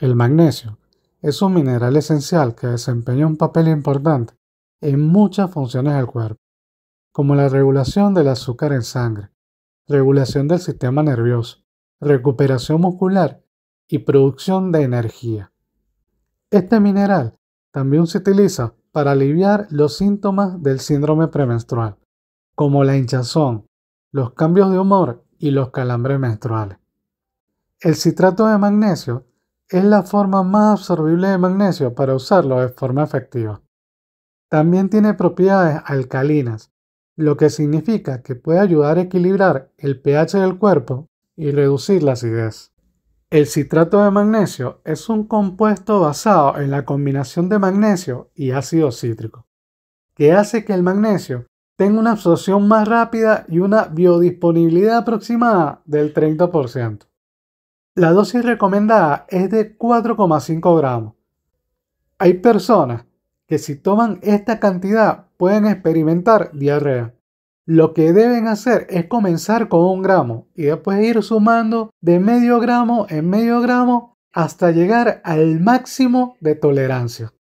El magnesio es un mineral esencial que desempeña un papel importante en muchas funciones del cuerpo, como la regulación del azúcar en sangre, regulación del sistema nervioso, recuperación muscular y producción de energía. Este mineral también se utiliza para aliviar los síntomas del síndrome premenstrual, como la hinchazón, los cambios de humor y los calambres menstruales. El citrato de magnesio es la forma más absorbible de magnesio para usarlo de forma efectiva. También tiene propiedades alcalinas, lo que significa que puede ayudar a equilibrar el pH del cuerpo y reducir la acidez. El citrato de magnesio es un compuesto basado en la combinación de magnesio y ácido cítrico, que hace que el magnesio tenga una absorción más rápida y una biodisponibilidad aproximada del 30%. La dosis recomendada es de 4,5 gramos. Hay personas que si toman esta cantidad pueden experimentar diarrea. Lo que deben hacer es comenzar con un gramo y después ir sumando de medio gramo en medio gramo hasta llegar al máximo de tolerancia.